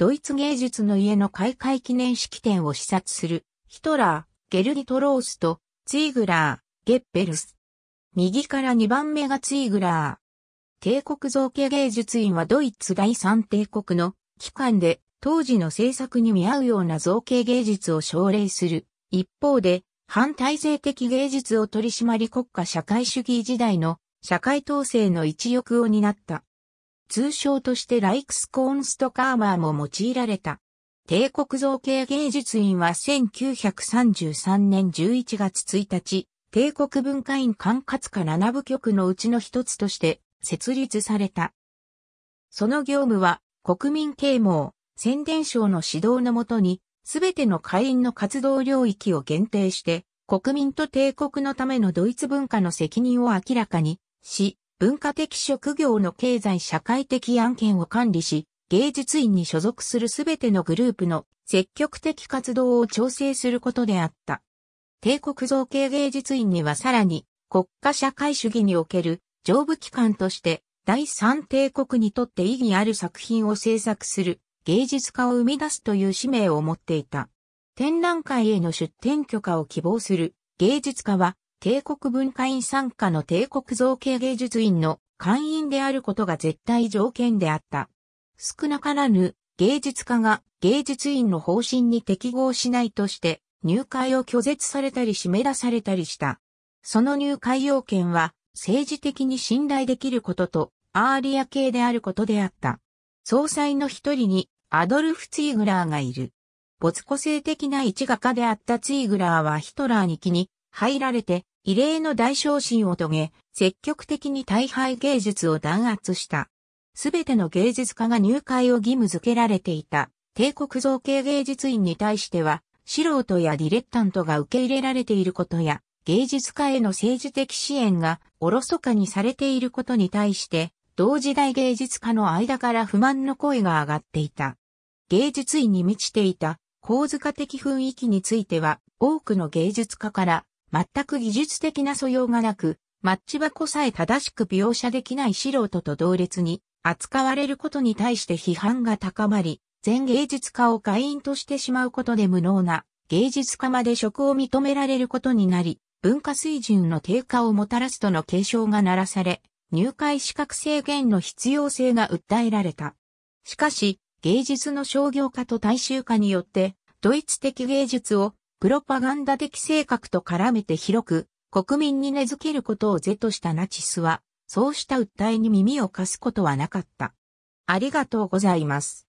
ドイツ芸術の家の開会記念式典を視察する、ヒトラー、ゲルディトロースと、ツイグラー、ゲッペルス。右から2番目がツイグラー。帝国造形芸術院はドイツ第三帝国の機関で当時の制作に見合うような造形芸術を奨励する。一方で反体制的芸術を取り締まり国家社会主義時代の社会統制の一翼を担った。通称としてライクスコーンストカーマーも用いられた。帝国造形芸術院は1933年11月1日、帝国文化院管轄下7部局のうちの一つとして設立された。その業務は国民啓蒙、宣伝省の指導のもとに、すべての会員の活動領域を限定して、国民と帝国のためのドイツ文化の責任を明らかにし、文化的職業の経済社会的案件を管理し、芸術院に所属するすべてのグループの積極的活動を調整することであった。帝国造形芸術院にはさらに国家社会主義における上部機関として第三帝国にとって意義ある作品を制作する芸術家を生み出すという使命を持っていた。展覧会への出展許可を希望する芸術家は帝国文化院参加の帝国造形芸術院の会員であることが絶対条件であった。少なからぬ芸術家が芸術院の方針に適合しないとして入会を拒絶されたり締め出されたりした。その入会要件は政治的に信頼できることとアーリア系であることであった。総裁の一人にアドルフ・ツイグラーがいる。没個性的な一画家であったツイグラーはヒトラーに気に入られて異例の大昇進を遂げ、積極的に大敗芸術を弾圧した。すべての芸術家が入会を義務付けられていた。帝国造形芸術院に対しては、素人やディレッタントが受け入れられていることや、芸術家への政治的支援がおろそかにされていることに対して、同時代芸術家の間から不満の声が上がっていた。芸術院に満ちていた構図化的雰囲気については、多くの芸術家から全く技術的な素養がなく、マッチ箱さえ正しく描写できない素人と同列に扱われることに対して批判が高まり、全芸術家を会員としてしまうことで無能な芸術家まで職を認められることになり、文化水準の低下をもたらすとの警鐘が鳴らされ、入会資格制限の必要性が訴えられた。しかし、芸術の商業化と大衆化によって、ドイツ的芸術をプロパガンダ的性格と絡めて広く、国民に根付けることを是としたナチスは、そうした訴えに耳を貸すことはなかった。ありがとうございます。